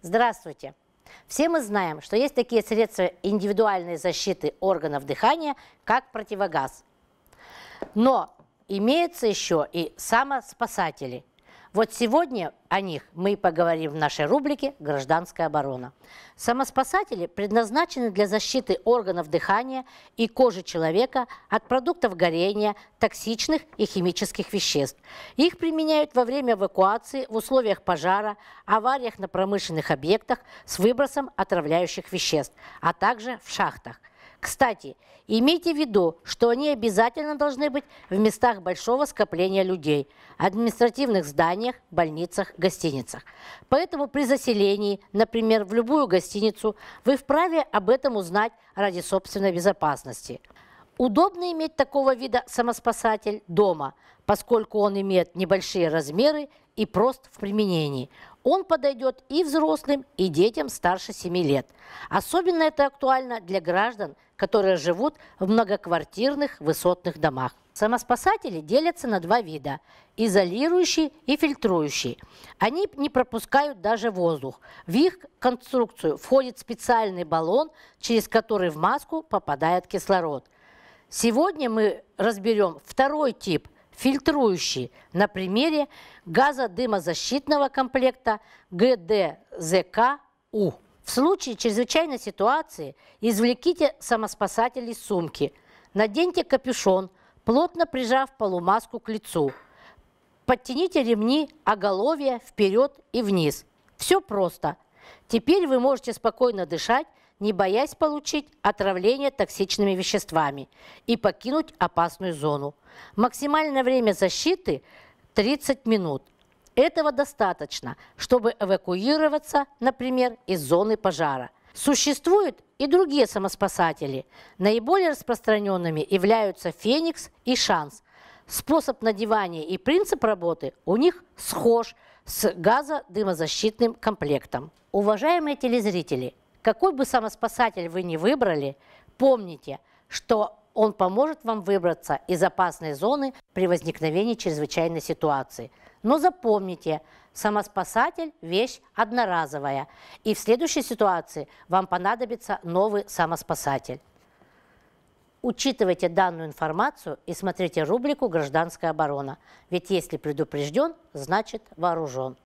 Здравствуйте! Все мы знаем, что есть такие средства индивидуальной защиты органов дыхания, как противогаз. Но имеются еще и самоспасатели – вот сегодня о них мы и поговорим в нашей рубрике «Гражданская оборона». Самоспасатели предназначены для защиты органов дыхания и кожи человека от продуктов горения, токсичных и химических веществ. Их применяют во время эвакуации, в условиях пожара, авариях на промышленных объектах с выбросом отравляющих веществ, а также в шахтах. Кстати, имейте в виду, что они обязательно должны быть в местах большого скопления людей, административных зданиях, больницах, гостиницах. Поэтому при заселении, например, в любую гостиницу, вы вправе об этом узнать ради собственной безопасности. Удобно иметь такого вида самоспасатель дома, поскольку он имеет небольшие размеры и прост в применении. Он подойдет и взрослым, и детям старше 7 лет. Особенно это актуально для граждан – которые живут в многоквартирных высотных домах. Самоспасатели делятся на два вида – изолирующий и фильтрующий. Они не пропускают даже воздух. В их конструкцию входит специальный баллон, через который в маску попадает кислород. Сегодня мы разберем второй тип – фильтрующий на примере газодымозащитного комплекта ГДЗК-У. В случае чрезвычайной ситуации извлеките самоспасатели из сумки, наденьте капюшон, плотно прижав полумаску к лицу. Подтяните ремни оголовья вперед и вниз. Все просто. Теперь вы можете спокойно дышать, не боясь получить отравление токсичными веществами и покинуть опасную зону. Максимальное время защиты – 30 минут – этого достаточно, чтобы эвакуироваться, например, из зоны пожара. Существуют и другие самоспасатели. Наиболее распространенными являются «Феникс» и «Шанс». Способ надевания и принцип работы у них схож с газодымозащитным комплектом. Уважаемые телезрители, какой бы самоспасатель вы ни выбрали, помните, что он поможет вам выбраться из опасной зоны при возникновении чрезвычайной ситуации – но запомните, самоспасатель – вещь одноразовая, и в следующей ситуации вам понадобится новый самоспасатель. Учитывайте данную информацию и смотрите рубрику «Гражданская оборона». Ведь если предупрежден, значит вооружен.